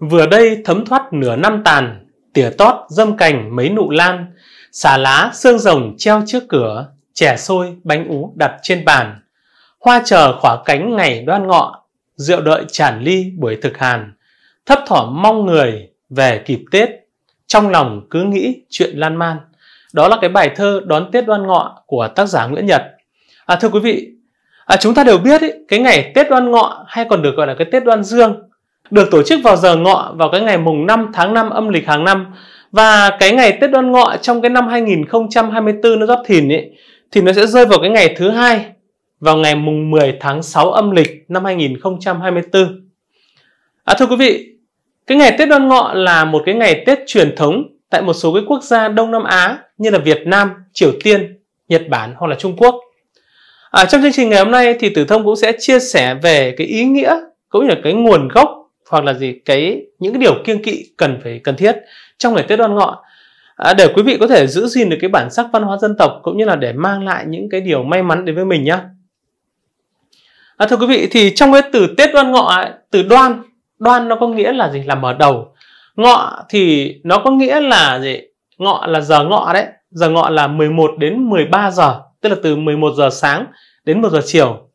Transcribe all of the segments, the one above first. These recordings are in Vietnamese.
Vừa đây thấm thoát nửa năm tàn, tỉa tót dâm cành mấy nụ lan, xà lá xương rồng treo trước cửa, chè sôi bánh ú đặt trên bàn. Hoa chờ khỏa cánh ngày đoan ngọ, rượu đợi tràn ly buổi thực hàn. Thấp thỏm mong người về kịp Tết, trong lòng cứ nghĩ chuyện lan man. Đó là cái bài thơ Đón Tết Đoan Ngọ của tác giả Nguyễn Nhật. À, thưa quý vị, à, chúng ta đều biết ý, cái ngày Tết Đoan Ngọ hay còn được gọi là cái Tết Đoan Dương được tổ chức vào giờ ngọ vào cái ngày mùng 5 tháng 5 âm lịch hàng năm và cái ngày Tết Đoan Ngọ trong cái năm 2024 nó giáp thìn ấy thì nó sẽ rơi vào cái ngày thứ hai vào ngày mùng 10 tháng 6 âm lịch năm 2024. À, thưa quý vị, cái ngày Tết Đoan Ngọ là một cái ngày Tết truyền thống tại một số cái quốc gia Đông Nam Á như là Việt Nam, Triều Tiên, Nhật Bản hoặc là Trung Quốc. À, trong chương trình ngày hôm nay thì Tử Thông cũng sẽ chia sẻ về cái ý nghĩa cũng như là cái nguồn gốc hoặc là gì cái những cái điều kiêng kỵ cần phải cần thiết trong ngày Tết Đoan Ngọ à, để quý vị có thể giữ gìn được cái bản sắc văn hóa dân tộc cũng như là để mang lại những cái điều may mắn đến với mình nhá À, thưa quý vị thì trong cái từ Tết Đoan Ngọ từ Đoan Đoan nó có nghĩa là gì là mở đầu Ngọ thì nó có nghĩa là gì Ngọ là giờ ngọ đấy giờ ngọ là 11 đến 13 giờ tức là từ 11 giờ sáng đến 1 giờ chiều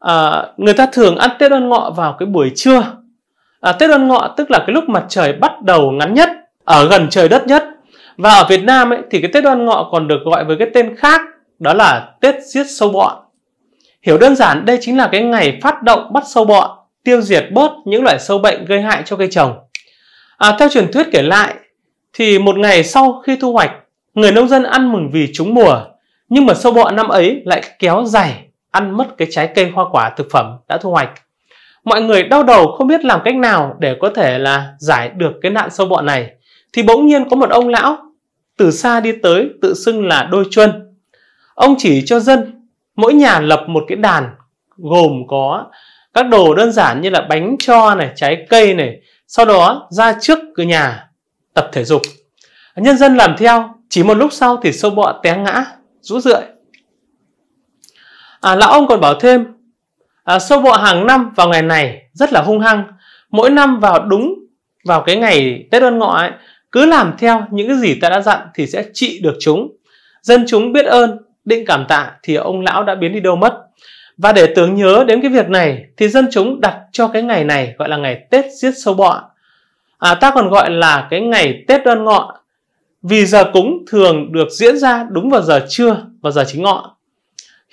à, người ta thường ăn Tết đoan ngọ vào cái buổi trưa à, Tết đoan ngọ tức là cái lúc mặt trời bắt đầu ngắn nhất ở gần trời đất nhất và ở Việt Nam ấy, thì cái Tết đoan ngọ còn được gọi với cái tên khác đó là Tết giết sâu bọ hiểu đơn giản đây chính là cái ngày phát động bắt sâu bọ tiêu diệt bớt những loại sâu bệnh gây hại cho cây trồng à, theo truyền thuyết kể lại thì một ngày sau khi thu hoạch người nông dân ăn mừng vì trúng mùa nhưng mà sâu bọ năm ấy lại kéo dài ăn mất cái trái cây hoa quả thực phẩm đã thu hoạch. Mọi người đau đầu không biết làm cách nào để có thể là giải được cái nạn sâu bọ này. Thì bỗng nhiên có một ông lão từ xa đi tới tự xưng là đôi chuân. Ông chỉ cho dân mỗi nhà lập một cái đàn gồm có các đồ đơn giản như là bánh cho này, trái cây này, sau đó ra trước cửa nhà tập thể dục. Nhân dân làm theo, chỉ một lúc sau thì sâu bọ té ngã, rũ rượi. À, lão ông còn bảo thêm, à, sâu bọ hàng năm vào ngày này rất là hung hăng. Mỗi năm vào đúng vào cái ngày Tết ơn Ngọ ấy, cứ làm theo những cái gì ta đã dặn thì sẽ trị được chúng. Dân chúng biết ơn, định cảm tạ thì ông lão đã biến đi đâu mất. Và để tưởng nhớ đến cái việc này thì dân chúng đặt cho cái ngày này gọi là ngày Tết giết sâu bọ. À, ta còn gọi là cái ngày Tết Đoan Ngọ vì giờ cúng thường được diễn ra đúng vào giờ trưa và giờ chính ngọ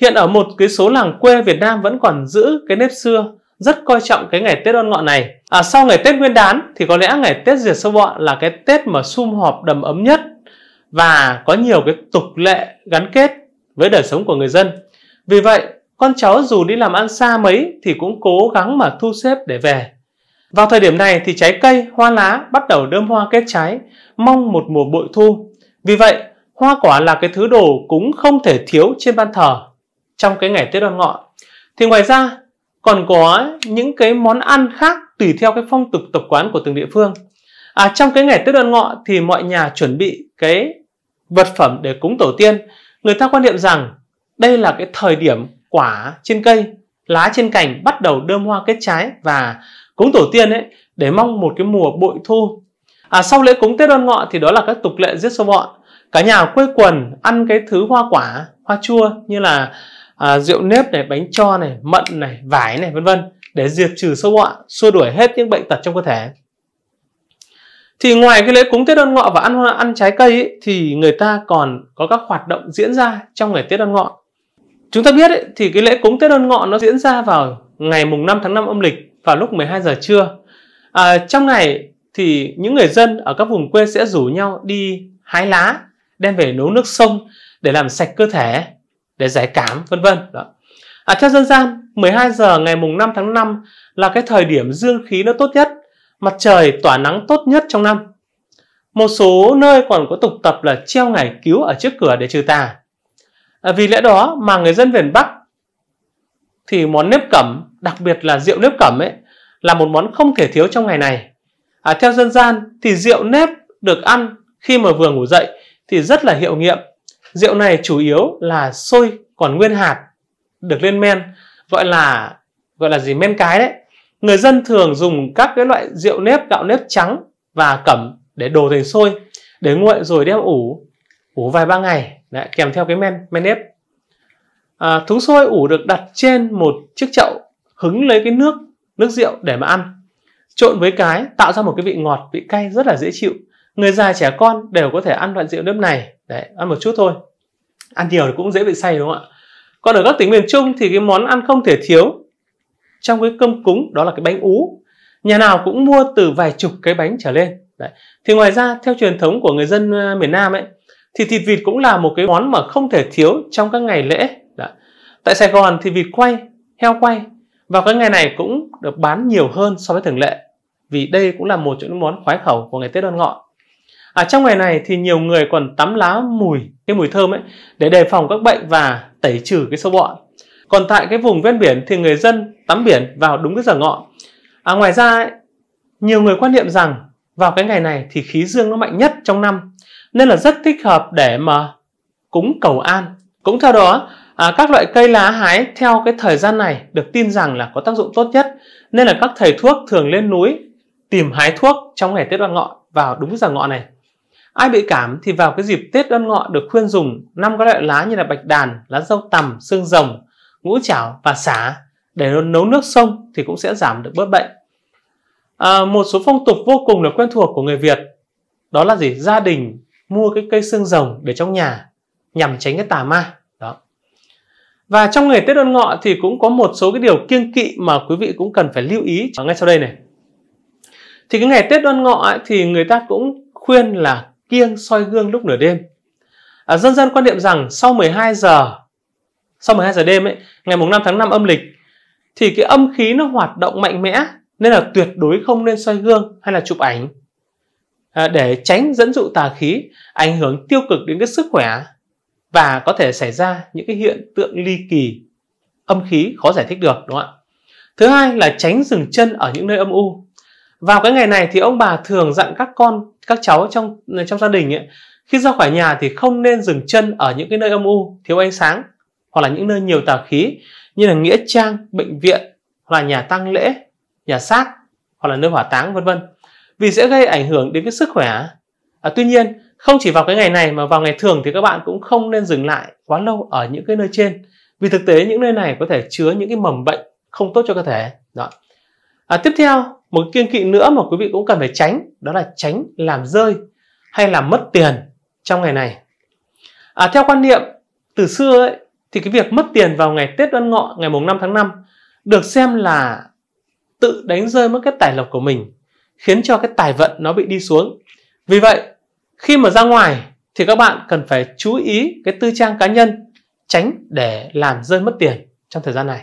Hiện ở một cái số làng quê Việt Nam vẫn còn giữ cái nếp xưa, rất coi trọng cái ngày Tết đoan ngọ này. À, sau ngày Tết Nguyên đán thì có lẽ ngày Tết diệt sâu bọ là cái Tết mà sum họp đầm ấm nhất và có nhiều cái tục lệ gắn kết với đời sống của người dân. Vì vậy, con cháu dù đi làm ăn xa mấy thì cũng cố gắng mà thu xếp để về. Vào thời điểm này thì trái cây, hoa lá bắt đầu đơm hoa kết trái, mong một mùa bội thu. Vì vậy, hoa quả là cái thứ đồ cũng không thể thiếu trên ban thờ trong cái ngày Tết đoan ngọ. Thì ngoài ra còn có những cái món ăn khác tùy theo cái phong tục tập quán của từng địa phương. À, trong cái ngày Tết đoan ngọ thì mọi nhà chuẩn bị cái vật phẩm để cúng tổ tiên. Người ta quan niệm rằng đây là cái thời điểm quả trên cây, lá trên cành bắt đầu đơm hoa kết trái và cúng tổ tiên ấy để mong một cái mùa bội thu. À, sau lễ cúng Tết đoan ngọ thì đó là các tục lệ giết sâu bọ. Cả nhà quây quần ăn cái thứ hoa quả, hoa chua như là à, rượu nếp này bánh cho này mận này vải này vân vân để diệt trừ sâu bọ xua đuổi hết những bệnh tật trong cơ thể thì ngoài cái lễ cúng Tết Đoan Ngọ và ăn ăn trái cây ấy, thì người ta còn có các hoạt động diễn ra trong ngày Tết Đoan Ngọ. Chúng ta biết ấy, thì cái lễ cúng Tết Đoan Ngọ nó diễn ra vào ngày mùng 5 tháng 5 âm lịch vào lúc 12 giờ trưa. À, trong ngày thì những người dân ở các vùng quê sẽ rủ nhau đi hái lá đem về nấu nước sông để làm sạch cơ thể để giải cảm vân vân đó à, theo dân gian 12 giờ ngày mùng 5 tháng 5 là cái thời điểm dương khí nó tốt nhất mặt trời tỏa nắng tốt nhất trong năm một số nơi còn có tục tập là treo ngày cứu ở trước cửa để trừ tà à, vì lẽ đó mà người dân miền Bắc thì món nếp cẩm đặc biệt là rượu nếp cẩm ấy là một món không thể thiếu trong ngày này à, theo dân gian thì rượu nếp được ăn khi mà vừa ngủ dậy thì rất là hiệu nghiệm Rượu này chủ yếu là sôi còn nguyên hạt được lên men gọi là gọi là gì men cái đấy. Người dân thường dùng các cái loại rượu nếp, gạo nếp trắng và cẩm để đồ thành sôi để nguội rồi đem ủ ủ vài ba ngày đấy, kèm theo cái men men nếp. À, thúng sôi ủ được đặt trên một chiếc chậu hứng lấy cái nước nước rượu để mà ăn trộn với cái tạo ra một cái vị ngọt vị cay rất là dễ chịu người già trẻ con đều có thể ăn loại rượu nếp này đấy ăn một chút thôi ăn nhiều thì cũng dễ bị say đúng không ạ còn ở các tỉnh miền trung thì cái món ăn không thể thiếu trong cái cơm cúng đó là cái bánh ú nhà nào cũng mua từ vài chục cái bánh trở lên đấy. thì ngoài ra theo truyền thống của người dân à, miền nam ấy thì thịt vịt cũng là một cái món mà không thể thiếu trong các ngày lễ đấy. tại sài gòn thì vịt quay heo quay vào các ngày này cũng được bán nhiều hơn so với thường lệ vì đây cũng là một trong những món khoái khẩu của ngày tết đoan ngọ À, trong ngày này thì nhiều người còn tắm lá mùi, cái mùi thơm ấy để đề phòng các bệnh và tẩy trừ cái sâu bọ. Còn tại cái vùng ven biển thì người dân tắm biển vào đúng cái giờ ngọ. À, ngoài ra ấy, nhiều người quan niệm rằng vào cái ngày này thì khí dương nó mạnh nhất trong năm nên là rất thích hợp để mà cúng cầu an. Cũng theo đó, à, các loại cây lá hái theo cái thời gian này được tin rằng là có tác dụng tốt nhất nên là các thầy thuốc thường lên núi tìm hái thuốc trong ngày Tết Đoan Ngọ vào đúng giờ ngọ này. Ai bị cảm thì vào cái dịp Tết Đoan Ngọ được khuyên dùng năm các loại lá như là bạch đàn, lá dâu tằm, xương rồng, ngũ chảo và xả để nấu nước sông thì cũng sẽ giảm được bớt bệnh. À, một số phong tục vô cùng là quen thuộc của người Việt đó là gì? Gia đình mua cái cây xương rồng để trong nhà nhằm tránh cái tà ma. Đó. Và trong ngày Tết Đoan Ngọ thì cũng có một số cái điều kiêng kỵ mà quý vị cũng cần phải lưu ý ngay sau đây này. Thì cái ngày Tết Đoan Ngọ thì người ta cũng khuyên là kiêng soi gương lúc nửa đêm. À, dân gian quan niệm rằng sau 12 giờ sau 12 giờ đêm ấy, ngày mùng 5 tháng 5 âm lịch thì cái âm khí nó hoạt động mạnh mẽ nên là tuyệt đối không nên soi gương hay là chụp ảnh à, để tránh dẫn dụ tà khí ảnh hưởng tiêu cực đến cái sức khỏe và có thể xảy ra những cái hiện tượng ly kỳ âm khí khó giải thích được đúng không ạ thứ hai là tránh dừng chân ở những nơi âm u vào cái ngày này thì ông bà thường dặn các con các cháu trong trong gia đình ấy, khi ra khỏi nhà thì không nên dừng chân ở những cái nơi âm u thiếu ánh sáng hoặc là những nơi nhiều tà khí như là nghĩa trang bệnh viện hoặc là nhà tăng lễ nhà xác hoặc là nơi hỏa táng vân vân vì sẽ gây ảnh hưởng đến cái sức khỏe à, tuy nhiên không chỉ vào cái ngày này mà vào ngày thường thì các bạn cũng không nên dừng lại quá lâu ở những cái nơi trên vì thực tế những nơi này có thể chứa những cái mầm bệnh không tốt cho cơ thể đó à, tiếp theo một cái kiêng kỵ nữa mà quý vị cũng cần phải tránh đó là tránh làm rơi hay làm mất tiền trong ngày này à, theo quan niệm từ xưa ấy, thì cái việc mất tiền vào ngày Tết Đoan Ngọ ngày mùng 5 tháng 5 được xem là tự đánh rơi mất cái tài lộc của mình khiến cho cái tài vận nó bị đi xuống vì vậy khi mà ra ngoài thì các bạn cần phải chú ý cái tư trang cá nhân tránh để làm rơi mất tiền trong thời gian này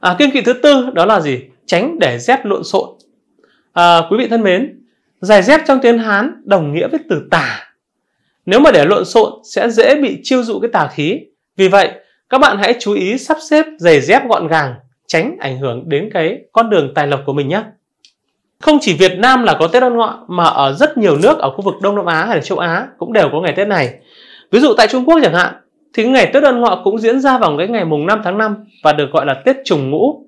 à, kiêng kỵ thứ tư đó là gì tránh để dép lộn xộn. À, quý vị thân mến, giày dép trong tiếng Hán đồng nghĩa với từ tà Nếu mà để lộn xộn sẽ dễ bị chiêu dụ cái tà khí. Vì vậy, các bạn hãy chú ý sắp xếp giày dép gọn gàng, tránh ảnh hưởng đến cái con đường tài lộc của mình nhé. Không chỉ Việt Nam là có Tết Đoan Ngọ mà ở rất nhiều nước ở khu vực Đông Nam Á hay là châu Á cũng đều có ngày Tết này. Ví dụ tại Trung Quốc chẳng hạn, thì ngày Tết Đoan Ngọ cũng diễn ra vào cái ngày mùng 5 tháng 5 và được gọi là Tết Trùng Ngũ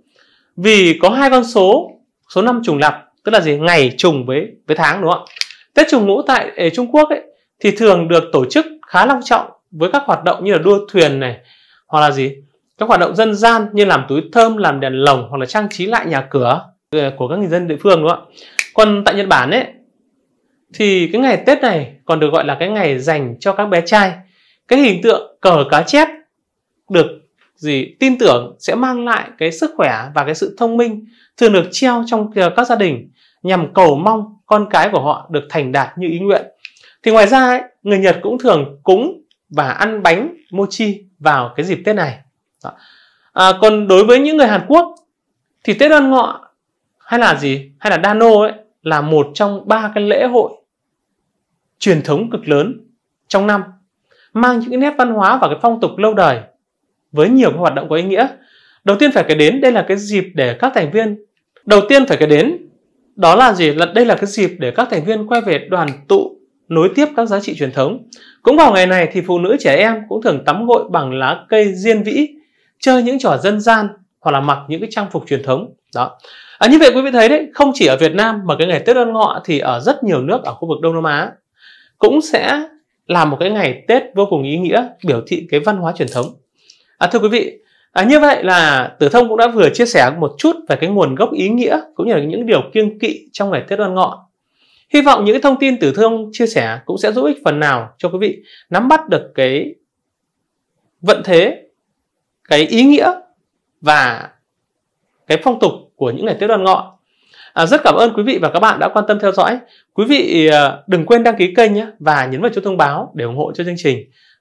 vì có hai con số số năm trùng lặp tức là gì ngày trùng với với tháng đúng không ạ tết trùng ngũ tại ở ờ, trung quốc ấy thì thường được tổ chức khá long trọng với các hoạt động như là đua thuyền này hoặc là gì các hoạt động dân gian như làm túi thơm làm đèn lồng hoặc là trang trí lại nhà cửa ờ, của các người dân địa phương đúng không ạ còn tại nhật bản ấy thì cái ngày tết này còn được gọi là cái ngày dành cho các bé trai cái hình tượng cờ cá chép được gì tin tưởng sẽ mang lại cái sức khỏe và cái sự thông minh thường được treo trong ờ, các gia đình nhằm cầu mong con cái của họ được thành đạt như ý nguyện. Thì ngoài ra ấy, người Nhật cũng thường cúng và ăn bánh mochi vào cái dịp Tết này. Đó. À, còn đối với những người Hàn Quốc thì Tết Đoan Ngọ hay là gì hay là Dano ấy là một trong ba cái lễ hội truyền thống cực lớn trong năm mang những cái nét văn hóa và cái phong tục lâu đời với nhiều cái hoạt động có ý nghĩa. Đầu tiên phải kể đến đây là cái dịp để các thành viên đầu tiên phải kể đến đó là gì? Là đây là cái dịp để các thành viên quay về đoàn tụ nối tiếp các giá trị truyền thống. Cũng vào ngày này thì phụ nữ trẻ em cũng thường tắm gội bằng lá cây diên vĩ, chơi những trò dân gian hoặc là mặc những cái trang phục truyền thống. Đó. À, như vậy quý vị thấy đấy, không chỉ ở Việt Nam mà cái ngày Tết Đoan Ngọ thì ở rất nhiều nước ở khu vực Đông Nam Á cũng sẽ là một cái ngày Tết vô cùng ý nghĩa biểu thị cái văn hóa truyền thống. À, thưa quý vị, à, như vậy là Tử Thông cũng đã vừa chia sẻ một chút về cái nguồn gốc ý nghĩa cũng như là những điều kiêng kỵ trong ngày Tết Đoan Ngọ. Hy vọng những thông tin Tử Thông chia sẻ cũng sẽ giúp ích phần nào cho quý vị nắm bắt được cái vận thế, cái ý nghĩa và cái phong tục của những ngày Tết Đoan Ngọ. À, rất cảm ơn quý vị và các bạn đã quan tâm theo dõi. Quý vị à, đừng quên đăng ký kênh nhé và nhấn vào chuông thông báo để ủng hộ cho chương trình.